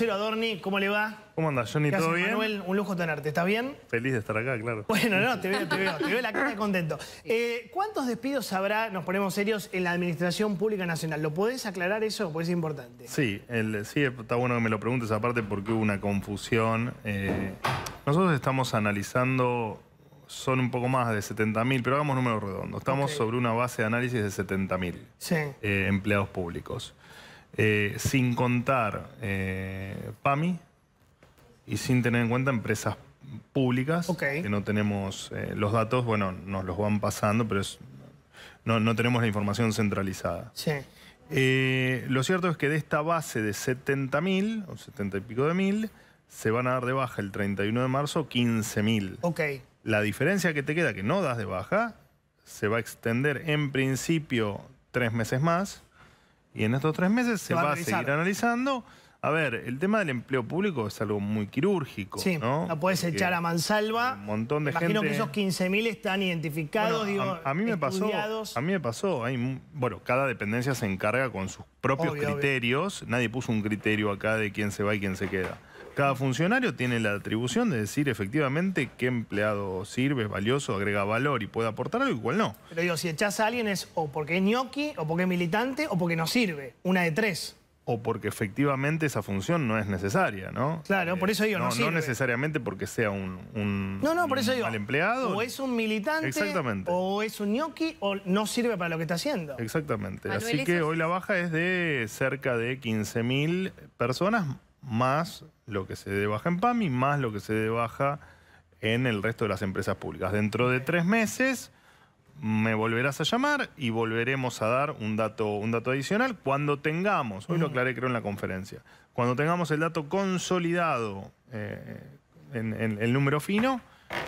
Hola Adorni, ¿cómo le va? ¿Cómo andas, Johnny? ¿Todo bien? Manuel, un lujo tenerte. ¿Estás bien? Feliz de estar acá, claro. Bueno, no, te veo, te veo, te veo la cara contento. Eh, ¿Cuántos despidos habrá, nos ponemos serios, en la Administración Pública Nacional? ¿Lo podés aclarar eso? Porque es importante. Sí, sí, está bueno que me lo preguntes, aparte porque hubo una confusión. Eh, nosotros estamos analizando, son un poco más de 70.000, pero hagamos números redondos. Estamos sobre una base de análisis de 70.000 eh, empleados públicos. Eh, sin contar eh, PAMI y sin tener en cuenta empresas públicas, que no tenemos eh, los datos, bueno, nos los van pasando, pero no, tenemos la información centralizada. lo cierto es que de esta base de 70.000, o 70 y pico de mil, se van a dar de baja el 31 de marzo 15.000. Ok. La diferencia que te queda, que no das de baja, se va a extender en principio tres meses más y en estos tres meses se, va, a seguir analizando. A ver, el tema del empleo público es algo muy quirúrgico, sí, ¿no? La puedes echar a mansalva. Un montón de Imagino que esos 15.000 están identificados, a, mí me pasó, a mí me pasó. bueno, cada dependencia se encarga con sus propios criterios. Nadie puso un criterio acá de quién se va y quién se queda. Cada funcionario tiene la atribución de decir efectivamente qué empleado sirve, es valioso, agrega valor y puede aportar algo y cuál no. Pero digo, si echas a alguien es o porque es ñoqui, o porque es militante, o porque no sirve. Una de tres. O porque efectivamente esa función no es necesaria, ¿no? Claro, por eso digo, no, eh, sirve. No necesariamente porque sea un, no, no, por eso digo, mal empleado. O es un militante, exactamente. o es un ñoqui, o no sirve para lo que está haciendo. Exactamente. Así que hoy la baja es de cerca de 15.000 personas más lo que se dé baja en PAMI más lo que se debaja baja en el resto de las empresas públicas. Dentro de tres meses me volverás a llamar y volveremos a dar un dato, un dato adicional cuando tengamos, hoy lo aclaré creo en la conferencia, cuando tengamos el dato consolidado eh, en el número fino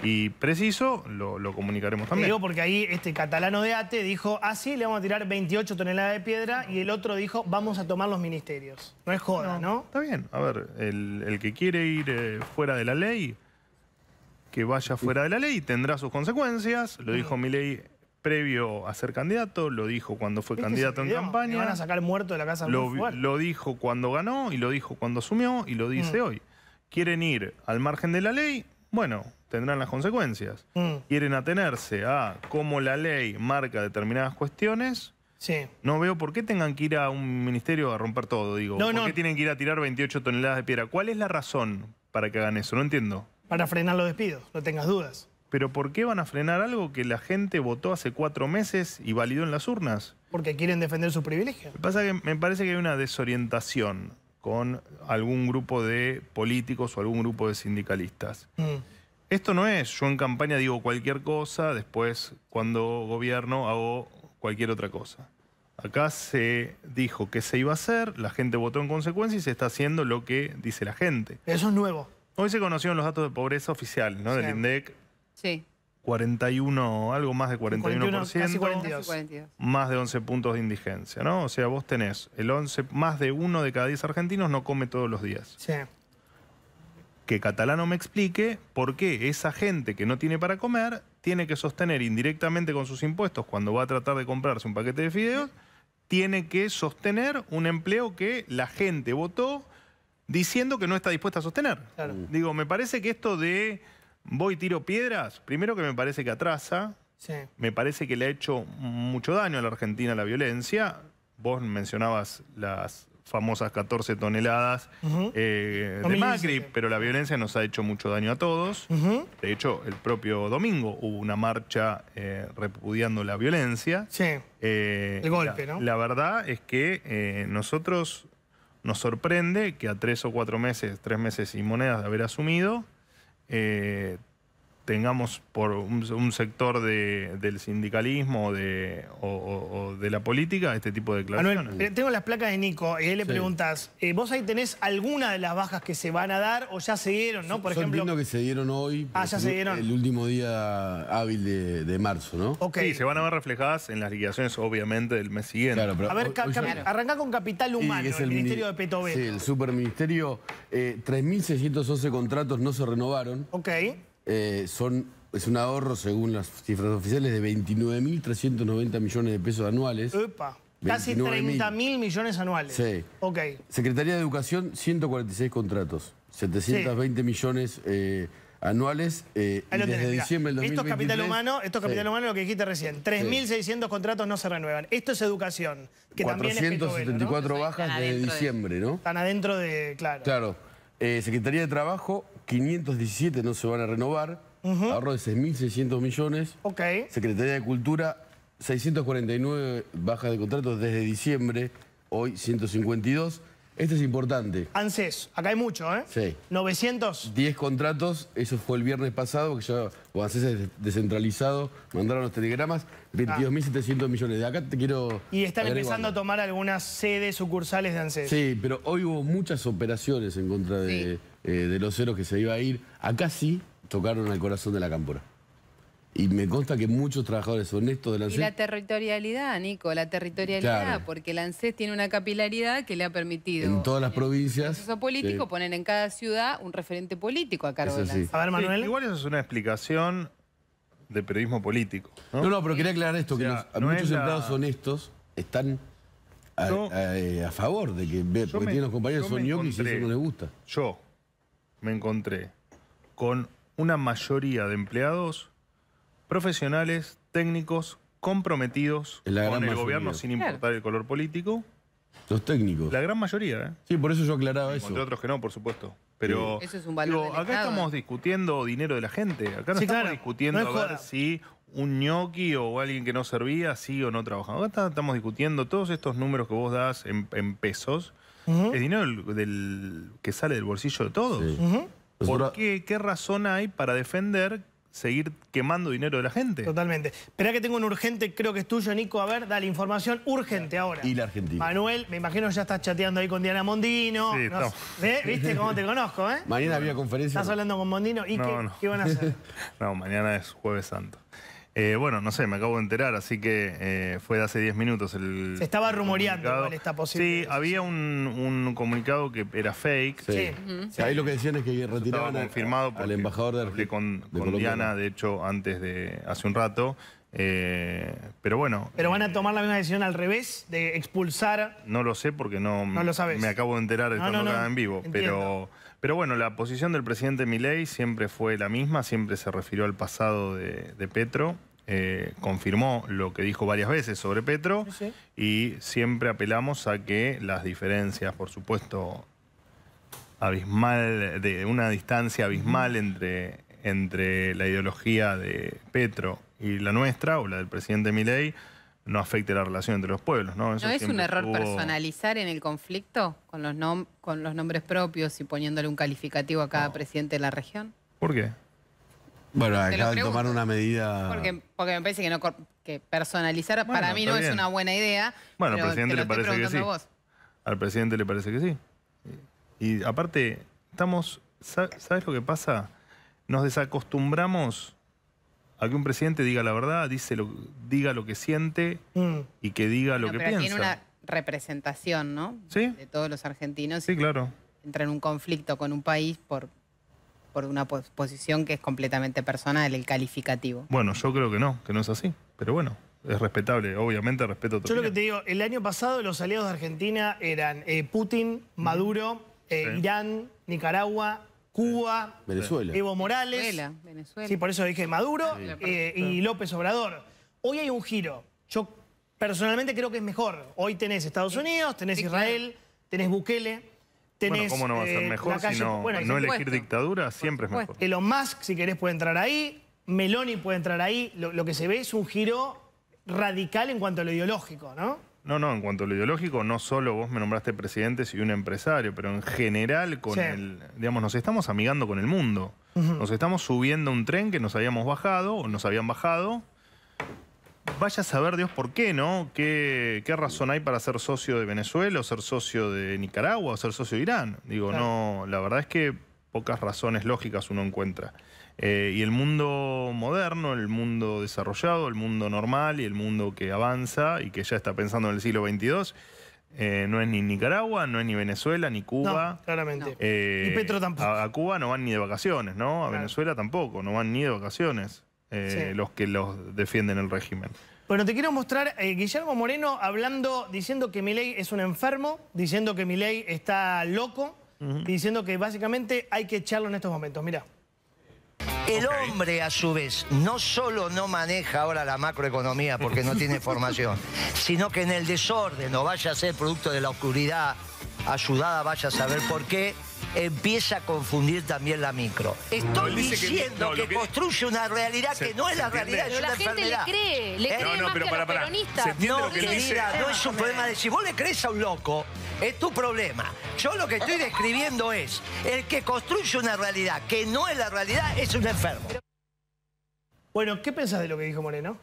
y preciso, lo, comunicaremos también. Digo porque ahí este catalano de ATE dijo, ...ah, sí, le vamos a tirar 28 toneladas de piedra y el otro dijo, vamos a tomar los ministerios. No es joda, ¿no? Está bien. A ver, el, que quiere ir eh, fuera de la ley, que vaya fuera de la ley, tendrá sus consecuencias. Lo dijo ley previo a ser candidato, lo dijo cuando fue candidato en campaña. Me van a sacar muerto de la casa. Lo, lo dijo cuando ganó y lo dijo cuando asumió y lo dice mm. hoy. Quieren ir al margen de la ley, bueno, tendrán las consecuencias. Mm. Quieren atenerse a cómo la ley marca determinadas cuestiones. Sí. No veo por qué tengan que ir a un ministerio a romper todo, digo. No, ¿Por qué tienen que ir a tirar 28 toneladas de piedra? ¿Cuál es la razón para que hagan eso? No entiendo. Para frenar los despidos, no tengas dudas. ¿Pero por qué van a frenar algo que la gente votó hace cuatro meses y validó en las urnas? Porque quieren defender su privilegio. Lo pasa que me parece que hay una desorientación con algún grupo de políticos o algún grupo de sindicalistas. Mm. Esto no es yo en campaña digo cualquier cosa, después cuando gobierno hago cualquier otra cosa. Acá se dijo que se iba a hacer, la gente votó en consecuencia y se está haciendo lo que dice la gente. Eso es nuevo. Hoy se conocieron los datos de pobreza oficial, ¿no? Del INDEC. Sí. 41, algo más de 41%, más de 11 puntos de indigencia, ¿no? O sea, vos tenés el 11, más de uno de cada 10 argentinos no come todos los días. Que Catalano me explique por qué esa gente que no tiene para comer tiene que sostener indirectamente con sus impuestos cuando va a tratar de comprarse un paquete de fideos, tiene que sostener un empleo que la gente votó diciendo que no está dispuesta a sostener. Digo, me parece que esto de Voy, tiro piedras. Primero que me parece que atrasa. Me parece que le ha hecho mucho daño a la Argentina la violencia. Vos mencionabas las famosas 14 toneladas eh, de Macri, pero la violencia nos ha hecho mucho daño a todos. De hecho, el propio domingo hubo una marcha eh, repudiando la violencia. Sí. Eh, el golpe, la, ¿no? La verdad es que nosotros nos sorprende que a tres o cuatro meses, tres meses y monedas de haber asumido, eh, tengamos por un, sector del sindicalismo de, o, de la política este tipo de declaraciones. Eh, tengo las placas de Nico y eh, él le preguntas, eh, ¿vos ahí tenés alguna de las bajas que se van a dar o ya se dieron, no? Por Yo ejemplo, entiendo que se dieron hoy. Ah, El último día hábil de, marzo, ¿no? Sí, se van a ver reflejadas en las liquidaciones, obviamente, del mes siguiente. Claro, a ver, con Capital Humano, es el, Ministerio de Sí, el Superministerio. Eh, 3.611 contratos no se renovaron. Ok. Eh, son, es un ahorro, según las cifras oficiales, de 29.390 millones de pesos anuales. Casi 30.000 millones anuales. Sí. Ok. Secretaría de Educación, 146 contratos. 720 millones eh, anuales. Eh, desde diciembre del Esto humano, esto es capital humano lo que dijiste recién. 3.600 contratos no se renuevan. Esto es educación. Que 474 bajas desde diciembre, ¿no? Están adentro de... Claro. Claro. Secretaría de Trabajo, 517 no se van a renovar. Ahorro de 6.600 millones. Ok. Secretaría de Cultura, 649 bajas de contratos desde diciembre, hoy 152. Este es importante. ANSES, acá hay mucho, ¿eh? Sí. 900. 10 contratos, eso fue el viernes pasado, que ya ANSES es descentralizado, mandaron los telegramas, 22.700 millones. De acá te quiero... Y están empezando a tomar algunas sedes sucursales de ANSES. Sí, pero hoy hubo muchas operaciones en contra de... Eh, de los ceros que se iba a ir. Acá sí tocaron al corazón de la cámpora. Y me consta que muchos trabajadores honestos de la ANSES... Y la territorialidad, Nico, la territorialidad, porque la ANSES tiene una capilaridad que le ha permitido... En todas las provincias... proceso político, eh, poner en cada ciudad un referente político a cargo de la A ver, Manuel... igual eso es una explicación de periodismo político. No, no, pero quería aclarar esto, que muchos empleados honestos están eh, a, favor de que... Porque tienen los compañeros son ñoquis y eso no les gusta. Yo me encontré con una mayoría de empleados profesionales, técnicos, comprometidos con el gobierno sin importar el color político. Los técnicos. La gran mayoría, ¿eh? Sí, por eso yo aclaraba eso. Entre otros que no, por supuesto. Pero acá estamos discutiendo dinero de la gente. Acá no estamos discutiendo si un ñoqui o alguien que no servía sí o no trabajaba. Acá estamos discutiendo todos estos números que vos das en, en pesos ¿El dinero del, que sale del bolsillo de todos. Pues ¿Por qué, qué razón hay para defender seguir quemando dinero de la gente. Totalmente. Espera que tengo un urgente, creo que es tuyo, Nico. A ver, la información urgente ahora. Y la Argentina. Manuel, me imagino ya estás chateando ahí con Diana Mondino. ¿eh? ¿Viste cómo te conozco, eh? Mañana había conferencia. ¿Estás hablando con Mondino? ¿Y qué, qué, van a hacer? no, mañana es Jueves Santo. Eh, bueno, no sé, me acabo de enterar, así que eh, fue de hace 10 minutos el. Se estaba rumoreando en esta posible. Sí, había un, comunicado que era fake. Sí. sí. ahí lo que decían es que retiraban al embajador de Argentina. con, Diana, de hecho, antes de. hace un rato. Eh, pero bueno. ¿Pero van a tomar la misma decisión al revés? ¿De expulsar? No lo sé porque no. lo sabes. Me acabo de enterar no, en vivo. Pero. Pero bueno, la posición del presidente Milei siempre fue la misma, siempre se refirió al pasado de, Petro, eh, confirmó lo que dijo varias veces sobre Petro y siempre apelamos a que las diferencias, por supuesto, abismal, de una distancia abismal entre, entre la ideología de Petro y la nuestra, o la del presidente Milei, no afecte la relación entre los pueblos. ¿No, es un error personalizar en el conflicto con los, con los nombres propios y poniéndole un calificativo a cada presidente de la región? ¿Por qué? Bueno, tomar una medida... Porque, me parece que, no, personalizar para mí no es una buena idea. Bueno, al presidente le parece que sí. Al presidente le parece que sí. Y aparte, estamos... ¿Sabes lo que pasa? Nos desacostumbramos a que un presidente diga la verdad, dice lo, diga lo que siente mm. y que diga lo que pero piensa. Tiene una representación, ¿no? Sí. De todos los argentinos. Sí, claro. Entra en un conflicto con un país por, por una posición que es completamente personal, el calificativo. Bueno, yo creo que no, que no es así. Pero bueno, es respetable, obviamente respeto todo. Yo lo que te digo, el año pasado los aliados de Argentina eran eh, Putin, Maduro, eh, Irán, Nicaragua, Cuba, Venezuela. Evo Morales. Venezuela, Sí, por eso dije Maduro eh, y López Obrador. Hoy hay un giro. Yo personalmente creo que es mejor. Hoy tenés Estados Unidos, tenés Israel, tenés Bukele, tenés... ¿cómo no va a ser eh, mejor si no, elegir dictadura? Siempre es mejor. Elon Musk, si querés, puede entrar ahí. Meloni puede entrar ahí. lo que se ve es un giro radical en cuanto a lo ideológico, ¿no? No, no, en cuanto a lo ideológico, no solo vos me nombraste presidente, soy un empresario, pero en general con el, digamos, nos estamos amigando con el mundo. Nos estamos subiendo un tren que nos habíamos bajado o nos habían bajado. Vaya a saber Dios por qué, ¿no? ¿Qué, razón hay para ser socio de Venezuela o ser socio de Nicaragua o ser socio de Irán? Digo, no, la verdad es que pocas razones lógicas uno encuentra. Eh, y el mundo moderno, el mundo desarrollado, el mundo normal y el mundo que avanza y que ya está pensando en el siglo XXII, eh, no es ni Nicaragua, no es ni Venezuela, ni Cuba. claramente. Eh, ni Petro tampoco. A, Cuba no van ni de vacaciones, ¿no? A Venezuela tampoco, no van ni de vacaciones eh, los que los defienden el régimen. Bueno, te quiero mostrar Guillermo Moreno hablando, diciendo que Milei es un enfermo, diciendo que Milei está loco, diciendo que básicamente hay que echarlo en estos momentos. Mira. El hombre, a su vez, no solo no maneja ahora la macroeconomía porque no tiene formación, sino que en el desorden, o vaya a ser producto de la oscuridad, ayudada vaya a saber por qué, empieza a confundir también la micro. Estoy diciendo que, construye una realidad que no es la realidad, es pero la gente le cree, le eh, cree no, que para, no, lo no es un problema de si vos le crees a un loco, es tu problema. Yo lo que estoy describiendo es, el que construye una realidad que no es la realidad es un enfermo. Bueno, ¿qué pensás de lo que dijo Moreno?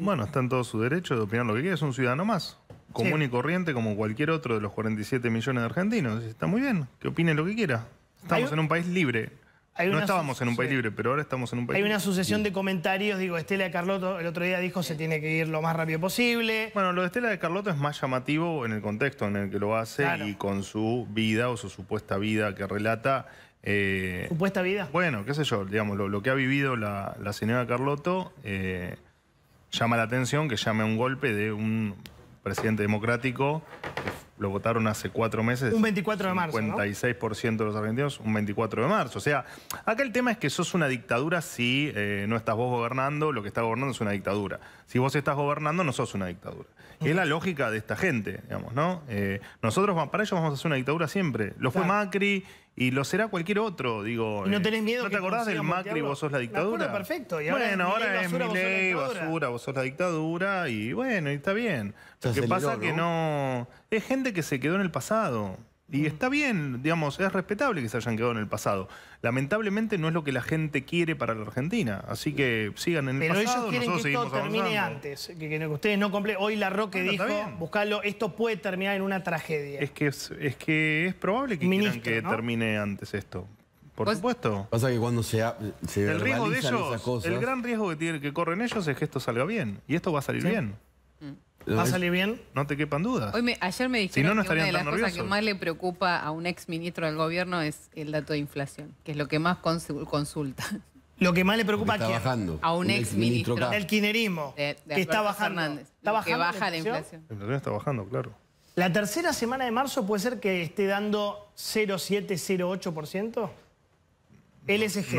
bueno, está en todo su derecho de opinar lo que quiera, es un ciudadano más común y corriente como cualquier otro de los 47 millones de argentinos. Está muy bien, que opine lo que quiera. Estamos en un país libre. no estábamos en un país libre, pero ahora estamos en un país libre. Hay una sucesión de comentarios, digo, Estela de Carlotto el otro día dijo se tiene que ir lo más rápido posible. Bueno, lo de Estela de Carlotto es más llamativo en el contexto en el que lo hace y con su vida o su supuesta vida que relata. Eh, ¿Supuesta vida? Bueno, qué sé yo, digamos, lo, que ha vivido la, señora Carlotto eh, llama la atención que llame a un golpe de un presidente democrático, lo votaron hace cuatro meses. Un 24 de marzo. 56% de los argentinos, un 24 de marzo. O sea, acá el tema es que sos una dictadura si eh, no estás vos gobernando, lo que está gobernando es una dictadura. Si vos estás gobernando, no sos una dictadura. Es la lógica de esta gente, digamos, ¿no? Eh, nosotros para ellos vamos a ser una dictadura siempre. Lo fue Macri y lo será cualquier otro, digo. no eh, tenés miedo. ¿No te acordás del Macri, vos sos la dictadura? perfecto. Y bueno, ahora es ley, basura, vos sos la dictadura. Y bueno, y está bien. Lo que pasa que no... Es gente que se quedó en el pasado. Y está bien, digamos, es respetable que se hayan quedado en el pasado. Lamentablemente no es lo que la gente quiere para la Argentina. Así que sigan en el Pero ellos quieren que esto termine antes, que, que, ustedes no Hoy la Roque dijo, buscarlo, esto puede terminar en una tragedia. Es que es, que es probable que quieran que termine antes esto. Por pues, supuesto. Pasa que cuando se, el riesgo de ellos, El gran riesgo que, corren ellos es que esto salga bien. Y esto va a salir bien. ¿Va a salir bien? No te quepan dudas. ayer me dijeron que una de las que más le preocupa a un ex ministro del gobierno es el dato de inflación, que es lo que más consulta. Lo que más le preocupa a quién? a un, ministro ex del kinerismo, que está está bajando que baja la inflación. La inflación está bajando, claro. La tercera semana de marzo puede ser que esté dando 0,7, 0,8%. LSG.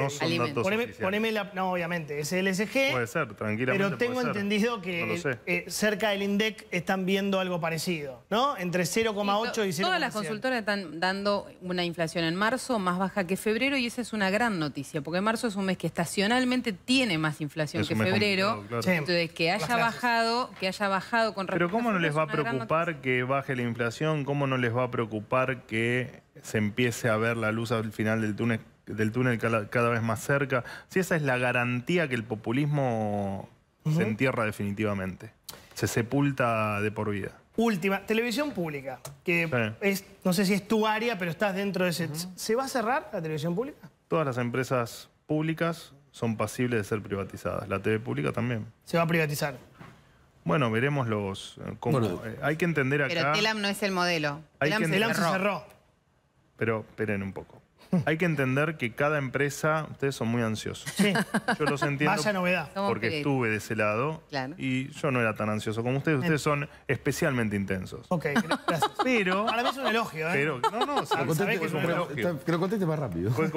No poneme, la, no, obviamente, es LSG. Puede ser, tranquila. Pero tengo entendido que eh, cerca del INDEC están viendo algo parecido, ¿no? Entre 0,8 y, 0,7. Todas las consultoras están dando una inflación en marzo más baja que febrero y esa es una gran noticia, porque marzo es un mes que estacionalmente tiene más inflación que febrero. Entonces, que haya bajado, que haya bajado con Pero ¿cómo no les va a preocupar que baje la inflación? ¿Cómo no les va a preocupar que se empiece a ver la luz al final del túnel? del túnel cada, vez más cerca, si esa es la garantía que el populismo se entierra definitivamente, se sepulta de por vida. Última, televisión pública, que es, no sé si es tu área, pero estás dentro de ese... ¿Se va a cerrar la televisión pública? Todas las empresas públicas son pasibles de ser privatizadas, la TV pública también. Se va a privatizar. Bueno, veremos los... Eh, eh, hay que entender acá... Pero Telam no es el modelo. se cerró pero esperen un poco. Hay que entender que cada empresa, ustedes son muy ansiosos. Sí. Yo los entiendo. Vaya novedad. Porque estuve de ese lado y yo no era tan ansioso como ustedes. Ustedes son especialmente intensos. Ok, gracias. Pero... Para mí es un elogio, ¿eh? Pero, no, no, sabés, que un Que lo conteste más rápido. Fue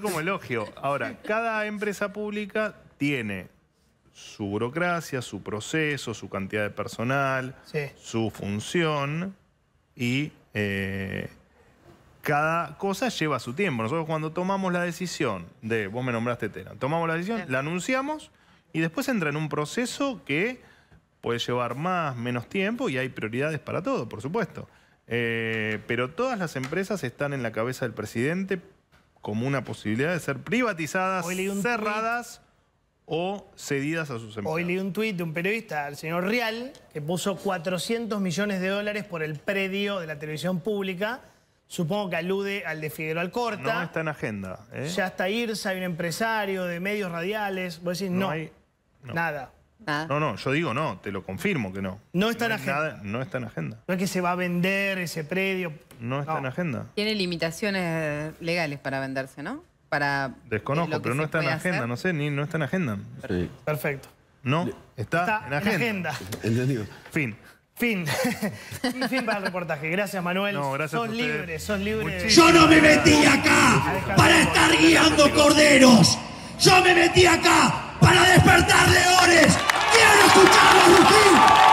como, elogio. Ahora, cada empresa pública tiene su burocracia, su proceso, su cantidad de personal, su función y eh, cada cosa lleva su tiempo. Nosotros cuando tomamos la decisión de, vos me nombraste Tena, tomamos la decisión, la anunciamos y después entra en un proceso que puede llevar más, menos tiempo y hay prioridades para todo, por supuesto. Eh, pero todas las empresas están en la cabeza del presidente como una posibilidad de ser privatizadas, cerradas o cedidas a sus empleados. Hoy leí un tuit de un periodista, el señor Real, que puso 400 millones de dólares por el predio de la televisión pública. Supongo que alude al de Figueroa Alcorta. No está en agenda. ¿eh? Ya está Irsa, hay un empresario de medios radiales. Vos decís, no, no, hay, nada. Ah. No, no, yo digo no, te lo confirmo que no. No está en agenda. no está en agenda. No es que se va a vender ese predio. No está en agenda. Tiene limitaciones legales para venderse, ¿no? para... Desconozco, pero no está en la agenda, no sé, ni no está en agenda. Perfecto. No, está, en agenda. agenda. Entendido. Fin. Fin. fin para el reportaje. Gracias, Manuel. No, gracias son libres Yo no me metí acá para estar guiando corderos. Yo me metí acá para despertar leones. Quiero escucharlos, Rufín